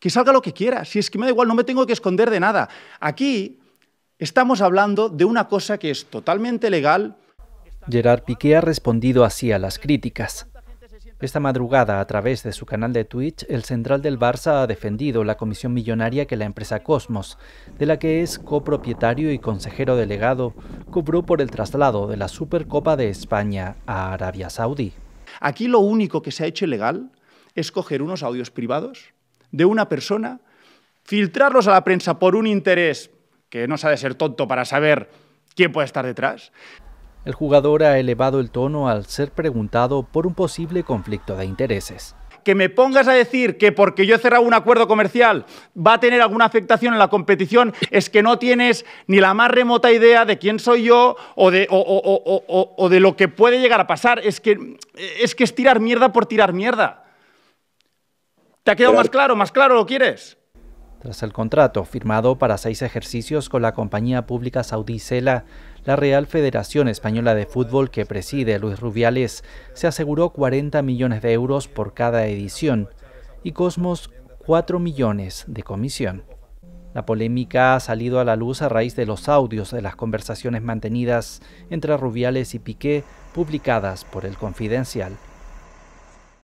que salga lo que quiera. Si es que me da igual, no me tengo que esconder de nada. Aquí estamos hablando de una cosa que es totalmente legal. Gerard Piqué ha respondido así a las críticas. Esta madrugada, a través de su canal de Twitch, el central del Barça ha defendido la comisión millonaria que la empresa Cosmos, de la que es copropietario y consejero delegado, cobró por el traslado de la Supercopa de España a Arabia Saudí. Aquí lo único que se ha hecho ilegal es coger unos audios privados de una persona, filtrarlos a la prensa por un interés que no sabe ser tonto para saber quién puede estar detrás. El jugador ha elevado el tono al ser preguntado por un posible conflicto de intereses. Que me pongas a decir que porque yo he cerrado un acuerdo comercial va a tener alguna afectación en la competición es que no tienes ni la más remota idea de quién soy yo o de, o, de lo que puede llegar a pasar. Es que, es que es tirar mierda por tirar mierda ha más claro? ¿Más claro lo quieres? Tras el contrato firmado para seis ejercicios con la compañía pública saudí Sela, la Real Federación Española de Fútbol que preside Luis Rubiales se aseguró 40 millones de euros por cada edición y Cosmos 4 millones de comisión. La polémica ha salido a la luz a raíz de los audios de las conversaciones mantenidas entre Rubiales y Piqué publicadas por el Confidencial.